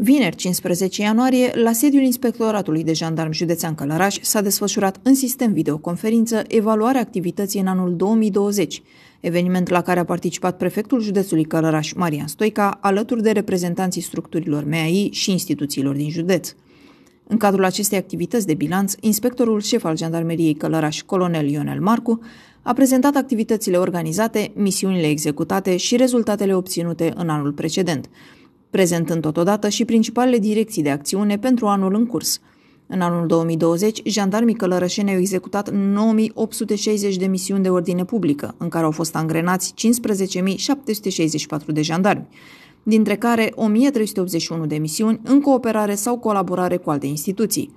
Vineri, 15 ianuarie, la sediul Inspectoratului de Jandarm Județean Călăraș s-a desfășurat în sistem videoconferință evaluarea activității în anul 2020, eveniment la care a participat prefectul județului Călăraș Marian Stoica alături de reprezentanții structurilor MEAI și instituțiilor din județ. În cadrul acestei activități de bilanț, inspectorul șef al Jandarmeriei Călăraș, colonel Ionel Marcu, a prezentat activitățile organizate, misiunile executate și rezultatele obținute în anul precedent, prezentând totodată și principalele direcții de acțiune pentru anul în curs. În anul 2020, jandarmii călărășeni au executat 9860 de misiuni de ordine publică, în care au fost angrenați 15.764 de jandarmi, dintre care 1381 de misiuni în cooperare sau colaborare cu alte instituții.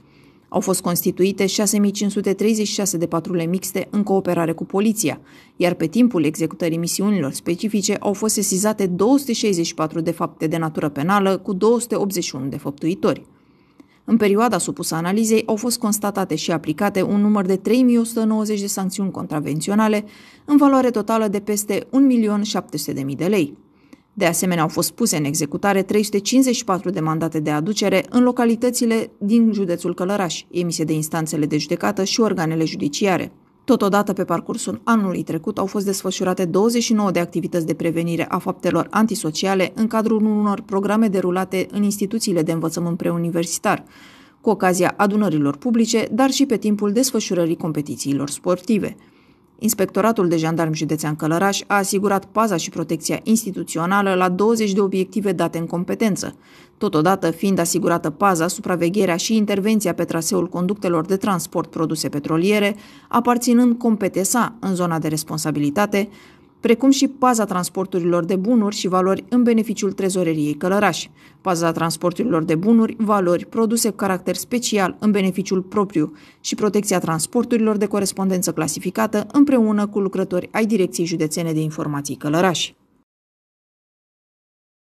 Au fost constituite 6536 de patrule mixte în cooperare cu poliția, iar pe timpul executării misiunilor specifice au fost sesizate 264 de fapte de natură penală cu 281 de făptuitori. În perioada supusă analizei au fost constatate și aplicate un număr de 3190 de sancțiuni contravenționale, în valoare totală de peste 1.700.000 de lei. De asemenea, au fost puse în executare 354 de mandate de aducere în localitățile din județul Călăraș, emise de instanțele de judecată și organele judiciare. Totodată, pe parcursul anului trecut, au fost desfășurate 29 de activități de prevenire a faptelor antisociale în cadrul unor programe derulate în instituțiile de învățământ preuniversitar, cu ocazia adunărilor publice, dar și pe timpul desfășurării competițiilor sportive. Inspectoratul de Jandarmi Județean Călăraș a asigurat paza și protecția instituțională la 20 de obiective date în competență, totodată fiind asigurată paza, supravegherea și intervenția pe traseul conductelor de transport produse petroliere, aparținând competesa în zona de responsabilitate, precum și paza transporturilor de bunuri și valori în beneficiul trezoreriei Călăraș, paza transporturilor de bunuri, valori, produse cu caracter special în beneficiul propriu și protecția transporturilor de corespondență clasificată împreună cu lucrători ai Direcției Județene de Informații Călărași.